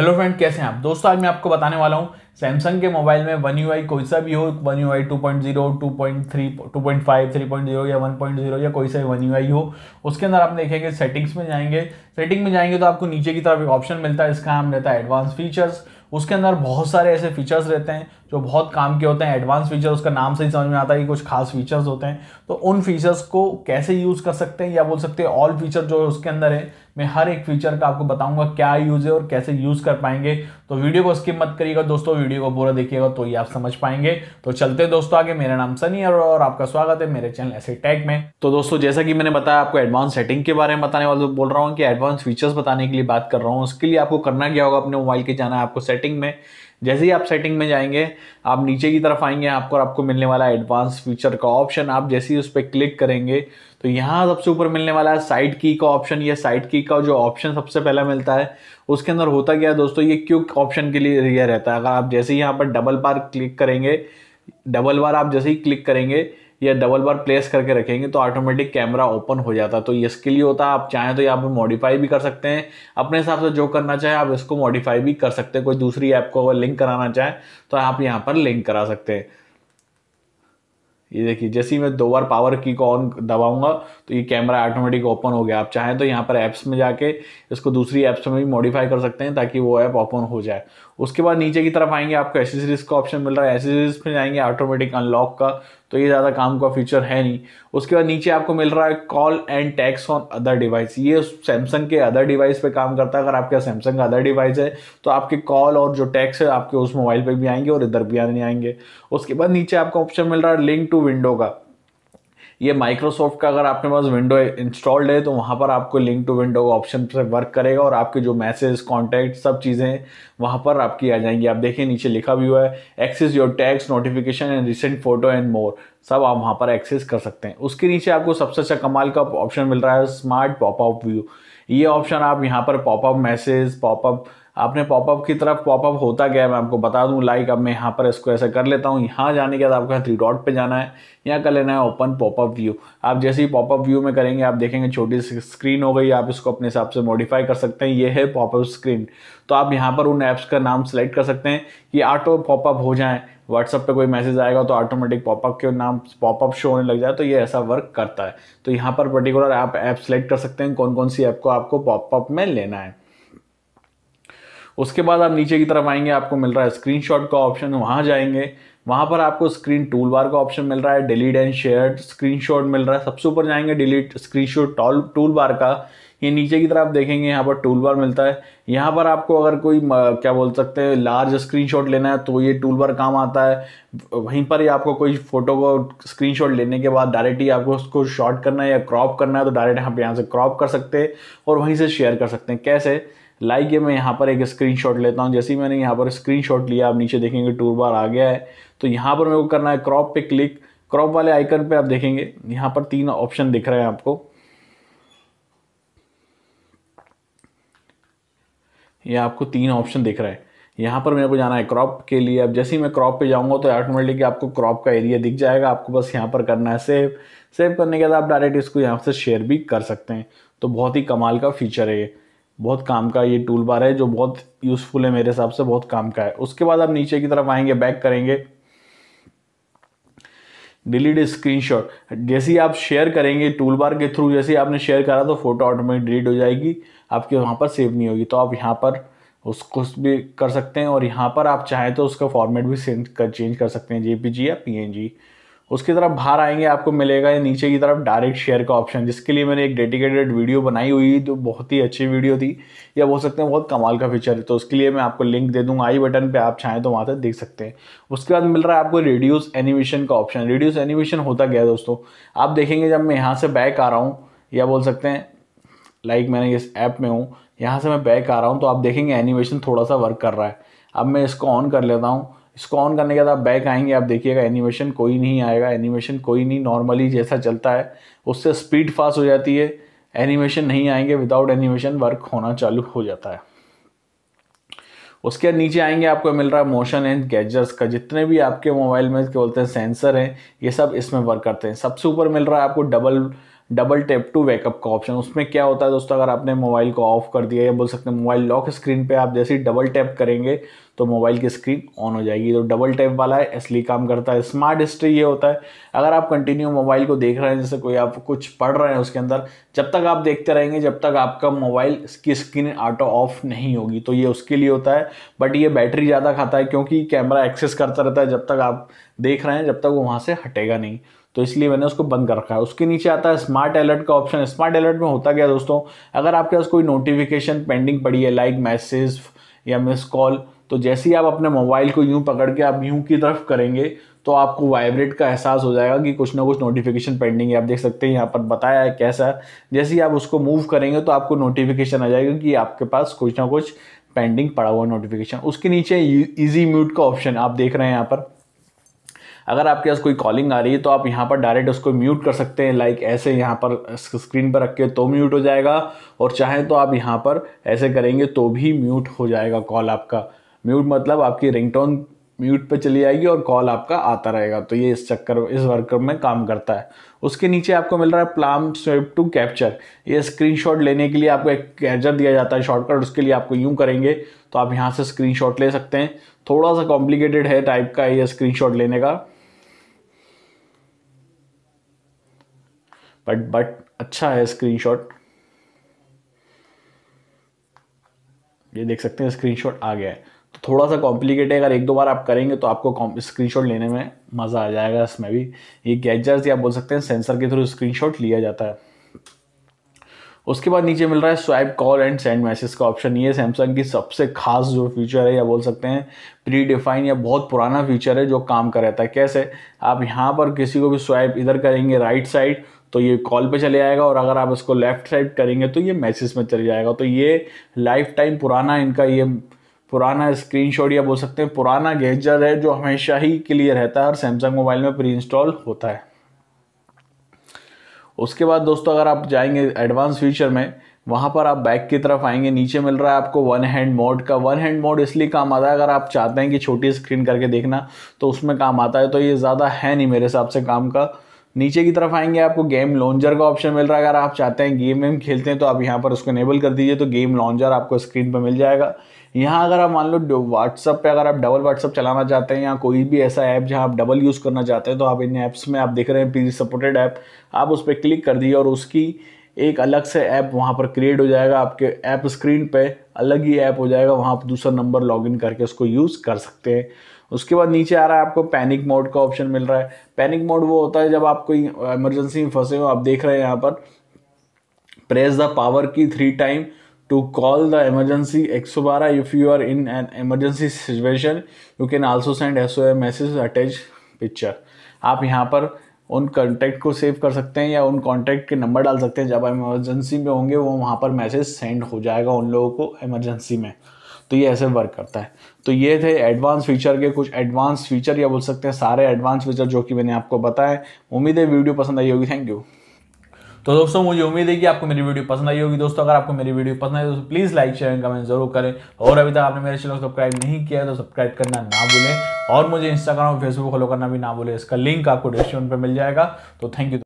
hello friend कैसे हैं आप दोस्तों आज मैं आपको बताने वाला हूँ सैमसंग के मोबाइल में वन यू कोई सा भी हो one U I two point zero two point three two point five three point zero या वन पॉइंट जीरो या कोई सा वन यू हो उसके अंदर आप देखेंगे सेटिंग्स में जाएंगे सेटिंग में जाएंगे तो आपको नीचे की तरफ एक ऑप्शन मिलता है इसका नाम रहता है एडवांस फीचर्स उसके अंदर बहुत सारे ऐसे फीचर्स रहते हैं जो बहुत काम के होते हैं एडवांस फीचर उसका नाम से ही समझ में आता है कि कुछ खास फीचर्स होते हैं तो उन फीचर्स को कैसे यूज़ कर सकते हैं या बोल सकते हैं ऑल फीचर जो उसके अंदर है मैं हर एक फीचर का आपको बताऊंगा क्या यूज़ है और कैसे यूज़ कर पाएंगे तो वीडियो को स्किप मत करिएगा दोस्तों वीडियो को पूरा देखिएगा तो ये आप समझ पाएंगे तो चलते हैं दोस्तों आगे मेरा नाम सनी और, और आपका स्वागत है मेरे चैनल ऐसे टैग में तो दोस्तों जैसा कि मैंने बताया आपको एडवांस सेटिंग के बारे में बताने वाले बोल रहा हूँ कि एडवांस फीचर्स बताने के लिए बात कर रहा हूँ उसके लिए आपको करना क्या होगा अपने मोबाइल के जाना है आपको सेटिंग में जैसे ही आप सेटिंग में जाएंगे आप नीचे की तरफ आएंगे आपको आपको मिलने वाला एडवांस फीचर का ऑप्शन आप जैसे ही उस पर क्लिक करेंगे तो यहाँ सबसे ऊपर मिलने वाला है साइड की का ऑप्शन या साइड की का जो ऑप्शन सबसे पहला मिलता है उसके अंदर होता क्या है दोस्तों ये क्यों ऑप्शन के लिए यह रहता है अगर आप जैसे ही यहाँ पर डबल बार क्लिक करेंगे डबल बार आप जैसे ही क्लिक करेंगे या डबल बार प्लेस करके रखेंगे तो ऑटोमेटिक कैमरा ओपन हो जाता है तो ये इसके लिए होता है आप चाहें तो यहाँ पर मॉडिफाई भी कर सकते हैं अपने हिसाब से जो करना चाहें आप इसको मॉडिफाई भी कर सकते हैं कोई दूसरी ऐप को अगर लिंक कराना चाहें तो आप यहाँ पर लिंक करा सकते हैं ये देखिए जैसे ही मैं दो बार पावर की को ऑन दबाऊंगा तो ये कैमरा ऑटोमेटिक ओपन हो गया आप चाहें तो यहाँ पर ऐप्स में जाके इसको दूसरी ऐप्स में भी मॉडिफाई कर सकते हैं ताकि वो ऐप ओपन हो जाए उसके बाद नीचे की तरफ आएंगे आपको एसेसरीज का ऑप्शन मिल रहा है एसेसरीज में जाएंगे ऑटोमेटिक अनलॉक का तो ये ज़्यादा काम का फीचर है नहीं उसके बाद नीचे आपको मिल रहा है call and text on other device ये सैमसंग के अदर डिवाइस पे काम करता है अगर आपके सैमसंग का अदर डिवाइस है तो आपके कॉल और जो टैक्स है आपके उस मोबाइल पर भी आएंगे और इधर भी आने आएंगे उसके बाद नीचे आपको ऑप्शन मिल रहा है लिंक टू विंडो का ये माइक्रोसॉफ्ट का अगर आपके पास विंडो इंस्टॉल्ड है तो वहाँ पर आपको लिंक टू विंडो का ऑप्शन से वर्क करेगा और आपके जो मैसेज कॉन्टैक्ट सब चीज़ें वहाँ पर आपकी आ जाएंगी आप देखिए नीचे लिखा भी हुआ है access your text notification and recent photo and more सब आप वहाँ पर एक्सेस कर सकते हैं उसके नीचे आपको सबसे अच्छा कमाल का ऑप्शन मिल रहा है स्मार्ट पॉपअप व्यू ये ऑप्शन आप यहाँ पर पॉपअप मैसेज पॉपअप आपने पॉपअप की तरफ पॉपअप होता क्या है मैं आपको बता दूं लाइक अब मैं यहाँ पर इसको ऐसे कर लेता हूँ यहाँ जाने के बाद आपको यहाँ थ्री डॉट पे जाना है यहाँ कर लेना है ओपन पॉपअप व्यू आप जैसे ही पॉपअप व्यू में करेंगे आप देखेंगे छोटी सी स्क्रीन हो गई आप इसको अपने हिसाब से मॉडिफाई कर सकते हैं ये है पॉपअप स्क्रीन तो आप यहाँ पर उन ऐप्स का नाम सेलेक्ट कर सकते हैं कि ऑटो पॉपअप हो जाए व्हाट्सअप पे कोई मैसेज आएगा तो ऑटोमेटिक पॉपअप के नाम पॉपअप शो होने लग जाए तो ये ऐसा वर्क करता है तो यहाँ पर पर्टिकुलर आप ऐप सेलेक्ट कर सकते हैं कौन कौन सी ऐप को आपको पॉपअप में लेना है उसके बाद आप नीचे की तरफ आएंगे आपको मिल रहा है स्क्रीनशॉट का ऑप्शन वहाँ जाएंगे वहाँ पर आपको स्क्रीन टूल बार का ऑप्शन मिल रहा है डिलीट एंड शेयर स्क्रीनशॉट मिल रहा है सबसे ऊपर जाएंगे delete screenshot tall tool bar का ये नीचे की तरफ देखेंगे यहाँ पर टूल बार मिलता है यहाँ पर आपको अगर कोई क्या बोल सकते हैं लार्ज स्क्रीनशॉट लेना है तो ये टूल बार काम आता है वहीं पर ही आपको कोई फोटो को स्क्रीनशॉट लेने के बाद डायरेक्ट ही आपको उसको शॉर्ट करना है या क्रॉप करना है तो डायरेक्ट आप यहाँ से क्रॉप कर सकते हैं और वहीं से शेयर कर सकते हैं कैसे लाइक ये मैं यहाँ पर एक स्क्रीनशॉट लेता हूँ जैसे ही मैंने यहाँ पर स्क्रीनशॉट लिया आप नीचे देखेंगे टूर बार आ गया है तो यहाँ पर मेरे को करना है क्रॉप पे क्लिक क्रॉप वाले आइकन पे आप देखेंगे यहाँ पर तीन ऑप्शन दिख रहे हैं आपको ये आपको तीन ऑप्शन दिख रहा है यहाँ पर मेरे को जाना है क्रॉप के लिए अब जैसे ही मैं क्रॉप पे जाऊँगा तो ऑटोमेटिकली आपको क्रॉप का एरिया दिख जाएगा आपको बस यहाँ पर करना है सेव सेव करने के बाद आप डायरेक्ट इसको यहाँ से शेयर भी कर सकते हैं तो बहुत ही कमाल का फीचर है ये बहुत काम का ये टूल बार है जो बहुत यूज़फुल है मेरे हिसाब से बहुत काम का है उसके बाद आप नीचे की तरफ आएंगे बैक करेंगे डिलीट स्क्रीनशॉट जैसे ही आप शेयर करेंगे टूल बार के थ्रू जैसे आपने शेयर करा तो फोटो ऑटोमेटिक डिलीट हो जाएगी आपके वहाँ पर सेव नहीं होगी तो आप यहाँ पर उसको भी कर सकते हैं और यहाँ पर आप चाहें तो उसका फॉर्मेट भी चेंज कर सकते हैं जी या जी उसकी तरफ बाहर आएंगे आपको मिलेगा नीचे की तरफ डायरेक्ट शेयर का ऑप्शन जिसके लिए मैंने एक डेडिकेटेड वीडियो बनाई हुई तो बहुत ही अच्छी वीडियो थी या बोल सकते हैं बहुत कमाल का फीचर है तो उसके लिए मैं आपको लिंक दे दूँगा आई बटन पर आप चाहें तो वहाँ तक देख सकते हैं उसके बाद मिल रहा है आपको रिड्यूस एनिमेशन का ऑप्शन रिड्यूस एनिमेशन होता गया दोस्तों आप देखेंगे जब मैं यहाँ से बैक आ रहा हूँ या बोल सकते हैं लाइक मैंने इस ऐप में हूँ यहाँ से मैं बैक आ रहा हूँ तो आप देखेंगे एनिमेशन थोड़ा सा वर्क कर रहा है अब मैं इसको ऑन कर लेता हूँ इसको ऑन करने के बाद आप बैक आएंगे आप देखिएगा एनिमेशन कोई नहीं आएगा एनिमेशन कोई नहीं नॉर्मली जैसा चलता है उससे स्पीड फास्ट हो जाती है एनिमेशन नहीं आएंगे विदाउट एनिमेशन वर्क होना चालू हो जाता है उसके नीचे आएंगे आपको मिल रहा है मोशन एंड गैजर्स का जितने भी आपके मोबाइल में क्या बोलते हैं सेंसर हैं ये सब इसमें वर्क करते हैं सबसे ऊपर मिल रहा है आपको double double tap to backup का ऑप्शन उसमें क्या होता है दोस्तों अगर आपने मोबाइल को ऑफ कर दिया या बोल सकते हैं मोबाइल लॉक स्क्रीन पे आप जैसे ही डबल टैप करेंगे तो मोबाइल की स्क्रीन ऑन हो जाएगी तो डबल टैप वाला है इसलिए काम करता है स्मार्ट हिस्ट्री ये होता है अगर आप कंटिन्यू मोबाइल को देख रहे हैं जैसे कोई आप कुछ पढ़ रहे हैं उसके अंदर जब तक आप देखते रहेंगे जब तक आपका मोबाइल की स्क्रीन ऑटो ऑफ नहीं होगी तो ये उसके लिए होता है बट ये बैटरी ज़्यादा खाता है क्योंकि कैमरा एक्सेस करता रहता है जब तक आप देख रहे हैं जब तक वो वहाँ से हटेगा नहीं तो इसलिए मैंने उसको बंद कर रखा है उसके नीचे आता है स्मार्ट अलर्ट का ऑप्शन स्मार्ट अलर्ट में होता क्या दोस्तों अगर आपके पास कोई नोटिफिकेशन पेंडिंग पड़ी है लाइक मैसेज या मिस कॉल तो जैसे ही आप अपने मोबाइल को यूं पकड़ के आप यूं की तरफ करेंगे तो आपको वाइब्रेट का एहसास हो जाएगा कि कुछ ना कुछ नोटिफिकेशन पेंडिंग है आप देख सकते हैं यहाँ पर बताया है कैसा जैसे ही आप उसको मूव करेंगे तो आपको नोटिफिकेशन आ जाएगा कि आपके पास कुछ ना कुछ पेंडिंग पड़ा हुआ नोटिफिकेशन उसके नीचे ईजी म्यूट का ऑप्शन आप देख रहे हैं यहाँ पर अगर आपके पास कोई कॉलिंग आ रही है तो आप यहाँ पर डायरेक्ट उसको म्यूट कर सकते हैं लाइक ऐसे यहाँ पर स्क्रीन पर रख के तो म्यूट हो जाएगा और चाहें तो आप यहाँ पर ऐसे करेंगे तो भी म्यूट हो जाएगा कॉल आपका म्यूट मतलब आपकी रिंगटोन म्यूट पे चली जाएगी और कॉल आपका आता रहेगा तो ये इस चक्कर इस वर्कर में काम करता है उसके नीचे आपको मिल रहा है प्लाम स्वेप टू कैप्चर ये स्क्रीनशॉट लेने के लिए आपको एक कैप्चर दिया जाता है शॉर्टकट उसके लिए आपको यूं करेंगे तो आप यहाँ से स्क्रीनशॉट ले सकते हैं थोड़ा सा कॉम्प्लिकेटेड है टाइप का ये स्क्रीनशॉट लेने का बट बट अच्छा है स्क्रीनशॉट ये देख सकते हैं स्क्रीनशॉट आ गया है तो थोड़ा सा है अगर एक दो बार आप करेंगे तो आपको स्क्रीनशॉट लेने में मज़ा आ जाएगा इसमें भी ये गैजर्स या बोल सकते हैं सेंसर के थ्रू स्क्रीनशॉट लिया जाता है उसके बाद नीचे मिल रहा है swipe call and send message का ऑप्शन ये सैमसंग की सबसे खास जो फीचर है या बोल सकते हैं प्री डिफाइन या बहुत पुराना फीचर है जो काम कर रहता है कैसे आप यहाँ पर किसी को भी स्वाइप इधर करेंगे राइट साइड तो ये कॉल पे चले जाएगा और अगर आप इसको लेफ़्ट साइड करेंगे तो ये मैसेज में चले जाएगा तो ये लाइफ टाइम पुराना इनका ये पुराना स्क्रीनशॉट या बोल सकते हैं पुराना गेजर है जो हमेशा ही क्लियर रहता है और सैमसंग मोबाइल में प्री इंस्टॉल होता है उसके बाद दोस्तों अगर आप जाएंगे एडवांस फीचर में वहाँ पर आप बैक की तरफ आएंगे नीचे मिल रहा है आपको वन हैंड मोड का वन हैंड मोड इसलिए काम आता है अगर आप चाहते हैं कि छोटी स्क्रीन करके देखना तो उसमें काम आता है तो ये ज़्यादा है नहीं मेरे हिसाब से काम का नीचे की तरफ आएंगे आपको गेम लॉन्जर का ऑप्शन मिल रहा है अगर आप चाहते हैं गेम वेम खेलते हैं तो आप यहाँ पर उसको इनेबल कर दीजिए तो गेम लॉन्जर आपको स्क्रीन पर मिल जाएगा यहाँ अगर आप मान लो व्हाट्सअप पे अगर आप डबल व्हाट्सअप चलाना चाहते हैं या कोई भी ऐसा ऐप जहाँ आप डबल यूज़ करना चाहते हैं तो आप इन ऐप्स में आप देख रहे हैं पी सपोर्टेड ऐप आप उस पर क्लिक कर दीजिए और उसकी एक अलग से ऐप वहाँ पर क्रिएट हो जाएगा आपके ऐप स्क्रीन पर अलग ही ऐप हो जाएगा वहाँ आप दूसरा नंबर लॉगिन करके उसको यूज़ कर सकते हैं उसके बाद नीचे आ रहा है आपको पैनिक मोड का ऑप्शन मिल रहा है पैनिक मोड वो होता है जब आप कोई इमरजेंसी में फंसे हो आप देख रहे हैं यहाँ पर press the power key three time to call the एक सौ बारह if you are in an emergency situation you can you send S O A message attach picture आप यहाँ पर उन कॉन्टैक्ट को सेव कर सकते हैं या उन कॉन्टैक्ट के नंबर डाल सकते हैं जब आप इमरजेंसी में होंगे वो वहाँ पर मैसेज सेंड हो जाएगा उन लोगों को इमरजेंसी में तो ये ऐसे वर्क करता है तो ये थे एडवांस फीचर के कुछ एडवांस फीचर या बोल सकते हैं सारे एडवांस फीचर जो कि मैंने आपको बताया उम्मीद है वीडियो पसंद आई होगी थैंक यू तो दोस्तों मुझे उम्मीद है कि आपको मेरी वीडियो पसंद आई होगी दोस्तों अगर आपको मेरी वीडियो पसंद आई तो please like share and comment जरूर करें और अभी तक आपने मेरे चैनल को सब्सक्राइब नहीं किया तो सब्सक्राइब करना ना भूलें और मुझे इंस्टाग्राम और फेसबुक फॉलो करना भी ना भूलें इसका लिंक आपको डिस्क्रिप्शन पर मिल जाएगा तो थैंक यू